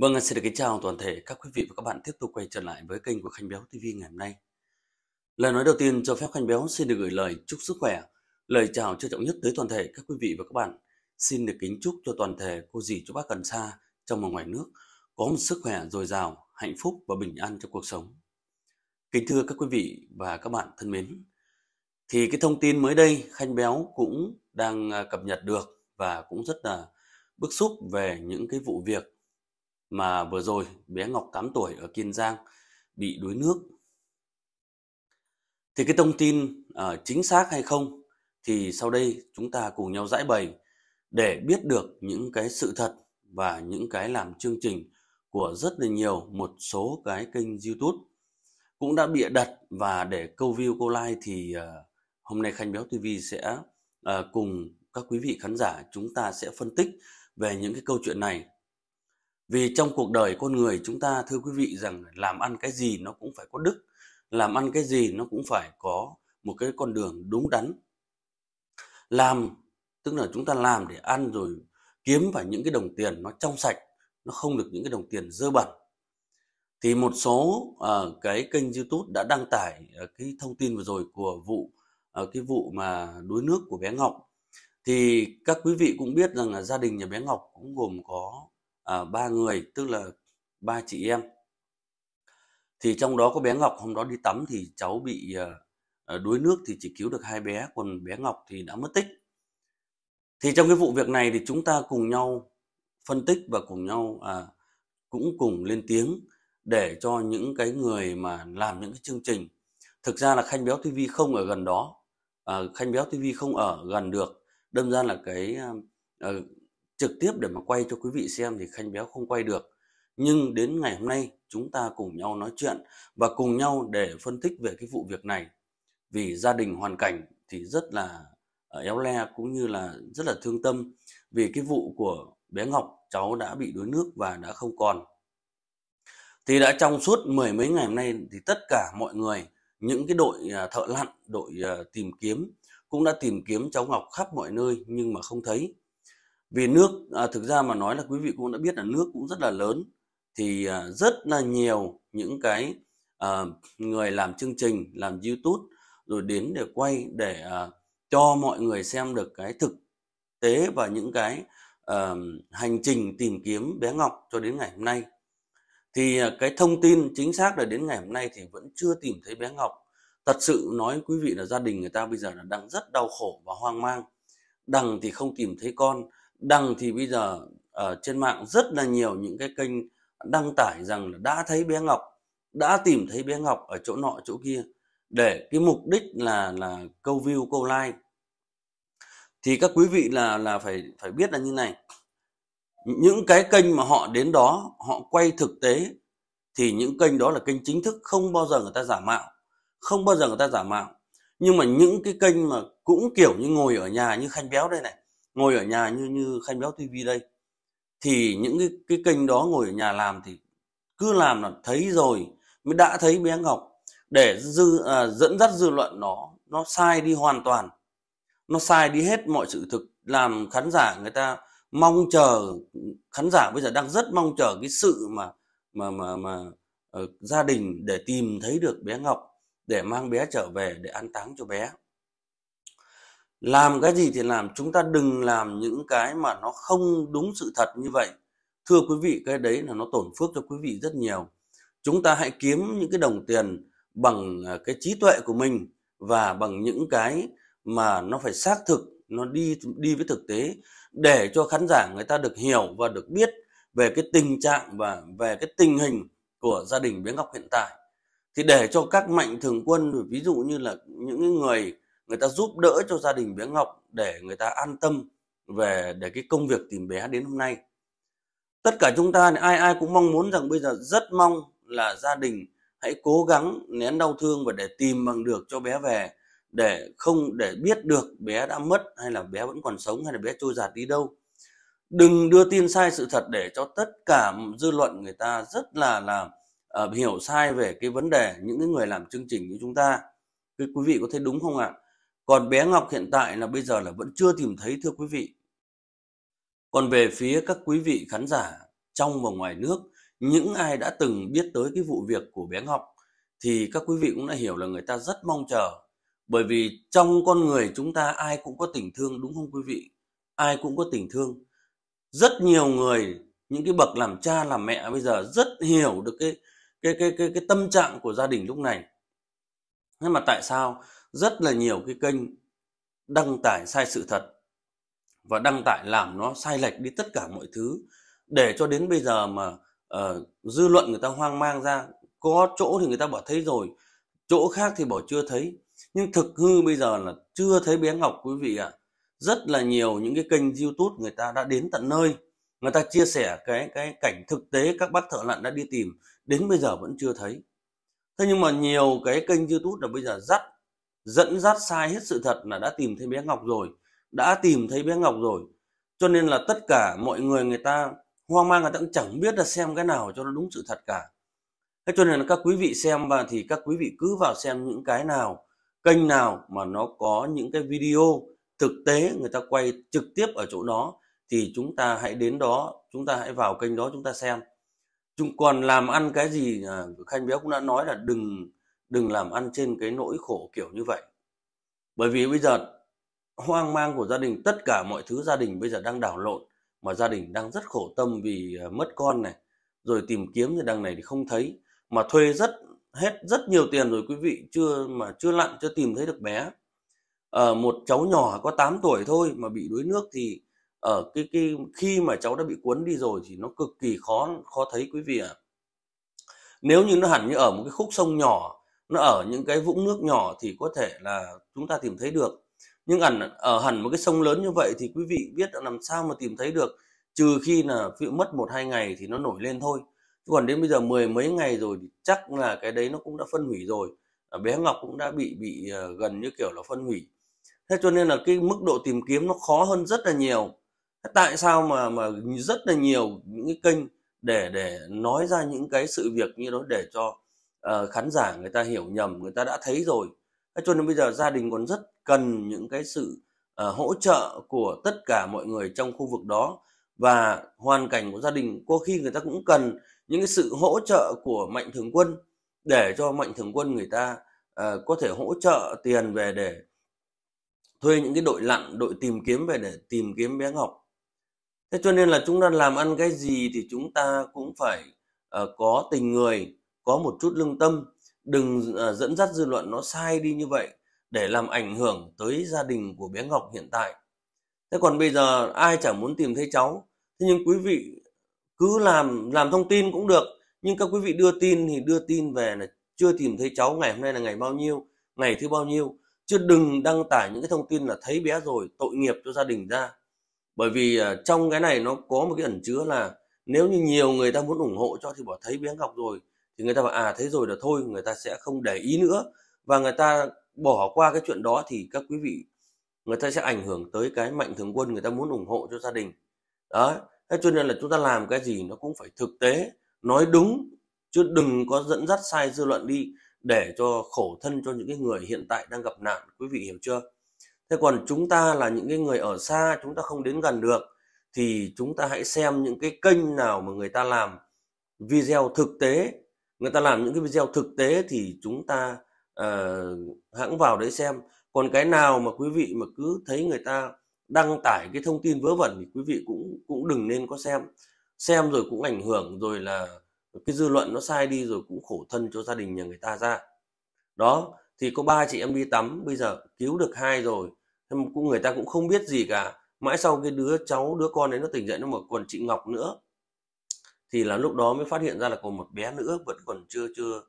Vâng, xin được kính chào toàn thể các quý vị và các bạn tiếp tục quay trở lại với kênh của Khanh Béo TV ngày hôm nay. Lời nói đầu tiên cho phép Khanh Béo xin được gửi lời chúc sức khỏe, lời chào trân trọng nhất tới toàn thể các quý vị và các bạn. Xin được kính chúc cho toàn thể cô dì chú bác gần xa trong và ngoài nước có một sức khỏe dồi dào, hạnh phúc và bình an trong cuộc sống. Kính thưa các quý vị và các bạn thân mến, thì cái thông tin mới đây Khanh Béo cũng đang à, cập nhật được và cũng rất là bức xúc về những cái vụ việc mà vừa rồi bé Ngọc 8 tuổi ở Kiên Giang bị đuối nước. Thì cái thông tin uh, chính xác hay không thì sau đây chúng ta cùng nhau giải bày để biết được những cái sự thật và những cái làm chương trình của rất là nhiều một số cái kênh YouTube cũng đã bịa đặt và để câu view câu like thì uh, hôm nay Khanh Béo TV sẽ uh, cùng các quý vị khán giả chúng ta sẽ phân tích về những cái câu chuyện này vì trong cuộc đời con người chúng ta thưa quý vị rằng làm ăn cái gì nó cũng phải có đức, làm ăn cái gì nó cũng phải có một cái con đường đúng đắn. Làm tức là chúng ta làm để ăn rồi kiếm phải những cái đồng tiền nó trong sạch, nó không được những cái đồng tiền dơ bẩn. Thì một số uh, cái kênh YouTube đã đăng tải uh, cái thông tin vừa rồi của vụ uh, cái vụ mà đuối nước của bé Ngọc thì các quý vị cũng biết rằng là gia đình nhà bé Ngọc cũng gồm có À, ba à, người tức là ba chị em thì trong đó có bé Ngọc hôm đó đi tắm thì cháu bị à, à, đuối nước thì chỉ cứu được hai bé còn bé Ngọc thì đã mất tích thì trong cái vụ việc này thì chúng ta cùng nhau phân tích và cùng nhau à, cũng cùng lên tiếng để cho những cái người mà làm những cái chương trình thực ra là khanh béo tv không ở gần đó à, khanh béo tv không ở gần được đâm ra là cái à, à trực tiếp để mà quay cho quý vị xem thì Khanh Béo không quay được. Nhưng đến ngày hôm nay chúng ta cùng nhau nói chuyện và cùng nhau để phân tích về cái vụ việc này. Vì gia đình hoàn cảnh thì rất là ờ, éo le cũng như là rất là thương tâm vì cái vụ của bé Ngọc cháu đã bị đuối nước và đã không còn. Thì đã trong suốt mười mấy ngày hôm nay thì tất cả mọi người, những cái đội à, thợ lặn, đội à, tìm kiếm cũng đã tìm kiếm cháu Ngọc khắp mọi nơi nhưng mà không thấy vì nước à, thực ra mà nói là quý vị cũng đã biết là nước cũng rất là lớn thì à, rất là nhiều những cái à, người làm chương trình làm youtube rồi đến để quay để à, cho mọi người xem được cái thực tế và những cái à, hành trình tìm kiếm bé ngọc cho đến ngày hôm nay thì à, cái thông tin chính xác là đến ngày hôm nay thì vẫn chưa tìm thấy bé ngọc thật sự nói quý vị là gia đình người ta bây giờ là đang rất đau khổ và hoang mang đằng thì không tìm thấy con đăng thì bây giờ ở trên mạng rất là nhiều những cái kênh đăng tải rằng là đã thấy bé Ngọc, đã tìm thấy bé Ngọc ở chỗ nọ chỗ kia để cái mục đích là là câu view, câu like. Thì các quý vị là là phải phải biết là như này. Những cái kênh mà họ đến đó, họ quay thực tế thì những kênh đó là kênh chính thức không bao giờ người ta giả mạo, không bao giờ người ta giả mạo. Nhưng mà những cái kênh mà cũng kiểu như ngồi ở nhà như Khanh Béo đây này ngồi ở nhà như như khanh béo tv đây thì những cái, cái kênh đó ngồi ở nhà làm thì cứ làm là thấy rồi mới đã thấy bé ngọc để dư à, dẫn dắt dư luận nó nó sai đi hoàn toàn nó sai đi hết mọi sự thực làm khán giả người ta mong chờ khán giả bây giờ đang rất mong chờ cái sự mà mà mà mà uh, gia đình để tìm thấy được bé ngọc để mang bé trở về để an táng cho bé làm cái gì thì làm chúng ta đừng làm những cái mà nó không đúng sự thật như vậy thưa quý vị cái đấy là nó tổn phước cho quý vị rất nhiều chúng ta hãy kiếm những cái đồng tiền bằng à, cái trí tuệ của mình và bằng những cái mà nó phải xác thực nó đi đi với thực tế để cho khán giả người ta được hiểu và được biết về cái tình trạng và về cái tình hình của gia đình Bé Ngọc hiện tại thì để cho các mạnh thường quân ví dụ như là những người người ta giúp đỡ cho gia đình bé Ngọc để người ta an tâm về để cái công việc tìm bé đến hôm nay tất cả chúng ta thì ai ai cũng mong muốn rằng bây giờ rất mong là gia đình hãy cố gắng nén đau thương và để tìm bằng được cho bé về để không để biết được bé đã mất hay là bé vẫn còn sống hay là bé trôi giạt đi đâu đừng đưa tin sai sự thật để cho tất cả dư luận người ta rất là là uh, hiểu sai về cái vấn đề những cái người làm chương trình như chúng ta quý vị có thấy đúng không ạ còn bé Ngọc hiện tại là bây giờ là vẫn chưa tìm thấy thưa quý vị. Còn về phía các quý vị khán giả trong và ngoài nước, những ai đã từng biết tới cái vụ việc của bé Ngọc thì các quý vị cũng đã hiểu là người ta rất mong chờ. Bởi vì trong con người chúng ta ai cũng có tình thương đúng không quý vị? Ai cũng có tình thương. Rất nhiều người, những cái bậc làm cha làm mẹ bây giờ rất hiểu được cái cái cái cái, cái tâm trạng của gia đình lúc này. Nhưng mà tại sao rất là nhiều cái kênh đăng tải sai sự thật và đăng tải làm nó sai lệch đi tất cả mọi thứ để cho đến bây giờ mà uh, dư luận người ta hoang mang ra có chỗ thì người ta bảo thấy rồi chỗ khác thì bảo chưa thấy nhưng thực hư bây giờ là chưa thấy bé ngọc quý vị ạ à. rất là nhiều những cái kênh youtube người ta đã đến tận nơi người ta chia sẻ cái cái cảnh thực tế các bác thợ lặn đã đi tìm đến bây giờ vẫn chưa thấy thế nhưng mà nhiều cái kênh youtube là bây giờ dắt dẫn dắt sai hết sự thật là đã tìm thấy bé Ngọc rồi đã tìm thấy bé Ngọc rồi cho nên là tất cả mọi người người ta hoang mang người ta cũng chẳng biết là xem cái nào cho nó đúng sự thật cả thế cho nên là các quý vị xem và thì các quý vị cứ vào xem những cái nào kênh nào mà nó có những cái video thực tế người ta quay trực tiếp ở chỗ đó thì chúng ta hãy đến đó chúng ta hãy vào kênh đó chúng ta xem chúng còn làm ăn cái gì à, khanh béo cũng đã nói là đừng đừng làm ăn trên cái nỗi khổ kiểu như vậy bởi vì bây giờ hoang mang của gia đình tất cả mọi thứ gia đình bây giờ đang đảo lộn mà gia đình đang rất khổ tâm vì à, mất con này rồi tìm kiếm thì đằng này thì không thấy mà thuê rất hết rất nhiều tiền rồi quý vị chưa mà chưa lặn chưa tìm thấy được bé à, một cháu nhỏ có 8 tuổi thôi mà bị đuối nước thì ở ờ, cái, cái khi mà cháu đã bị cuốn đi rồi thì nó cực kỳ khó khó thấy quý vị ạ à. nếu như nó hẳn như ở một cái khúc sông nhỏ nó ở những cái vũng nước nhỏ thì có thể là chúng ta tìm thấy được nhưng ẩn ở hẳn một cái sông lớn như vậy thì quý vị biết là làm sao mà tìm thấy được trừ khi là ví mất một hai ngày thì nó nổi lên thôi còn đến bây giờ mười mấy ngày rồi thì chắc là cái đấy nó cũng đã phân hủy rồi bé ngọc cũng đã bị bị ờ, gần như kiểu là phân hủy thế cho nên là cái mức độ tìm kiếm nó khó hơn rất là nhiều tại sao mà mà rất là nhiều những cái kênh để để nói ra những cái sự việc như đó để cho uh, khán giả người ta hiểu nhầm người ta đã thấy rồi thế cho nên bây giờ gia đình còn rất cần những cái sự uh, hỗ trợ của tất cả mọi người trong khu vực đó và hoàn cảnh của gia đình có khi người ta cũng cần những cái sự hỗ trợ của mạnh thường quân để cho mạnh thường quân người ta uh, có thể hỗ trợ tiền về để thuê những cái đội lặn đội tìm kiếm về để tìm kiếm bé ngọc thế cho nên là chúng ta làm ăn cái gì thì chúng ta cũng phải uh, có tình người có một chút lương tâm đừng ờ, dẫn dắt dư luận nó sai đi như vậy để làm ảnh hưởng tới gia đình của bé Ngọc hiện tại. Thế còn bây giờ ai chẳng muốn tìm thấy cháu, thế nhưng quý vị cứ làm làm thông tin cũng được, nhưng các quý vị đưa tin thì đưa tin về là chưa tìm thấy cháu ngày hôm nay là ngày bao nhiêu, ngày thứ bao nhiêu, chứ đừng đăng tải những cái thông tin là thấy bé rồi tội nghiệp cho gia đình ra. Bởi vì ờ, trong cái này nó có một cái ẩn chứa là nếu như nhiều người ta muốn ủng hộ cho thì bỏ thấy bé Ngọc rồi thì người ta bảo à thế rồi là thôi người ta sẽ không để ý nữa và người ta bỏ qua cái chuyện đó thì các quý vị người ta sẽ ảnh hưởng tới cái mạnh thường quân người ta muốn ủng hộ cho gia đình đó thế cho nên là chúng ta làm cái gì nó cũng phải thực tế nói đúng chứ đừng có dẫn dắt sai dư luận đi để cho khổ thân cho những cái người hiện tại đang gặp nạn quý vị hiểu chưa thế còn chúng ta là những cái người ở xa chúng ta không đến gần được thì chúng ta hãy xem những cái kênh nào mà người ta làm video thực tế người ta làm những cái video thực tế thì chúng ta uh, hãng vào đấy xem còn cái nào mà quý vị mà cứ thấy người ta đăng tải cái thông tin vớ vẩn thì quý vị cũng cũng đừng nên có xem xem rồi cũng ảnh hưởng rồi là cái dư luận nó sai đi rồi cũng khổ thân cho gia đình nhà người ta ra đó thì có ba chị em đi tắm bây giờ cứu được hai rồi nhưng cũng người ta cũng không biết gì cả mãi sau cái đứa cháu đứa con đấy nó tỉnh dậy nó mở quần chị ngọc nữa thì là lúc đó mới phát hiện ra là còn một bé nữa vẫn còn chưa chưa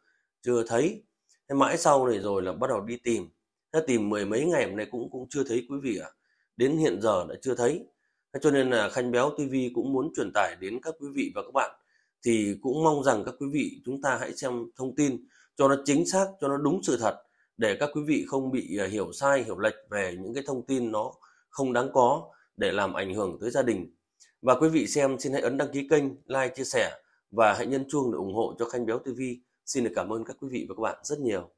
chưa thấy thế mãi sau này rồi là bắt đầu đi tìm thế tìm mười mấy ngày hôm nay cũng cũng chưa thấy quý vị ạ à. đến hiện giờ đã chưa thấy thế cho nên là khanh béo tv cũng muốn truyền tải đến các quý vị và các bạn thì cũng mong rằng các quý vị chúng ta hãy xem thông tin cho nó chính xác cho nó đúng sự thật để các quý vị không bị à, hiểu sai hiểu lệch về những cái thông tin nó không đáng có để làm ảnh hưởng tới gia đình và quý vị xem xin hãy ấn đăng ký kênh, like, chia sẻ và hãy nhấn chuông để ủng hộ cho Khanh Béo TV. Xin được cảm ơn các quý vị và các bạn rất nhiều.